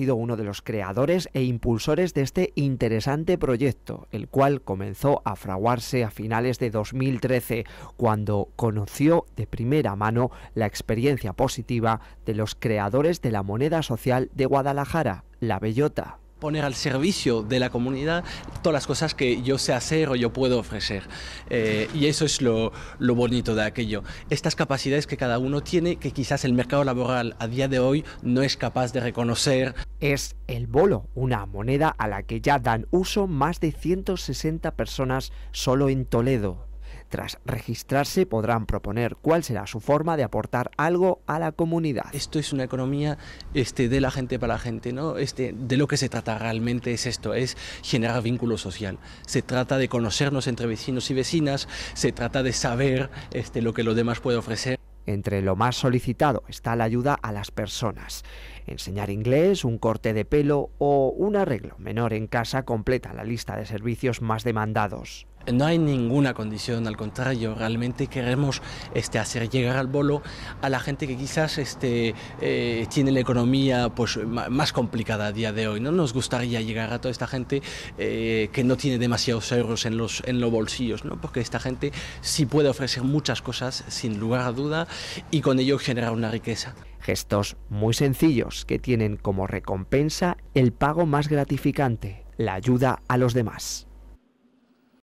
sido uno de los creadores e impulsores de este interesante proyecto, el cual comenzó a fraguarse a finales de 2013, cuando conoció de primera mano la experiencia positiva de los creadores de la moneda social de Guadalajara, la bellota poner al servicio de la comunidad todas las cosas que yo sé hacer o yo puedo ofrecer. Eh, y eso es lo, lo, bonito de aquello. Estas capacidades que cada uno tiene que quizás el mercado laboral a día de hoy no es capaz de reconocer. Es el bolo, una moneda a la que ya dan uso más de 160 personas solo en Toledo. Tras registrarse podrán proponer cuál será su forma de aportar algo a la comunidad. Esto es una economía este, de la gente para la gente, ¿no? Este, de lo que se trata realmente es esto, es generar vínculo social. Se trata de conocernos entre vecinos y vecinas, se trata de saber este, lo que los demás puede ofrecer. Entre lo más solicitado está la ayuda a las personas. Enseñar inglés, un corte de pelo o un arreglo menor en casa completa la lista de servicios más demandados. No hay ninguna condición, al contrario, realmente queremos este, hacer llegar al bolo a la gente que quizás este, eh, tiene la economía pues, más complicada a día de hoy. No nos gustaría llegar a toda esta gente eh, que no tiene demasiados euros en los, en los bolsillos, ¿no? porque esta gente sí puede ofrecer muchas cosas sin lugar a duda y con ello generar una riqueza gestos muy sencillos que tienen como recompensa el pago más gratificante, la ayuda a los demás.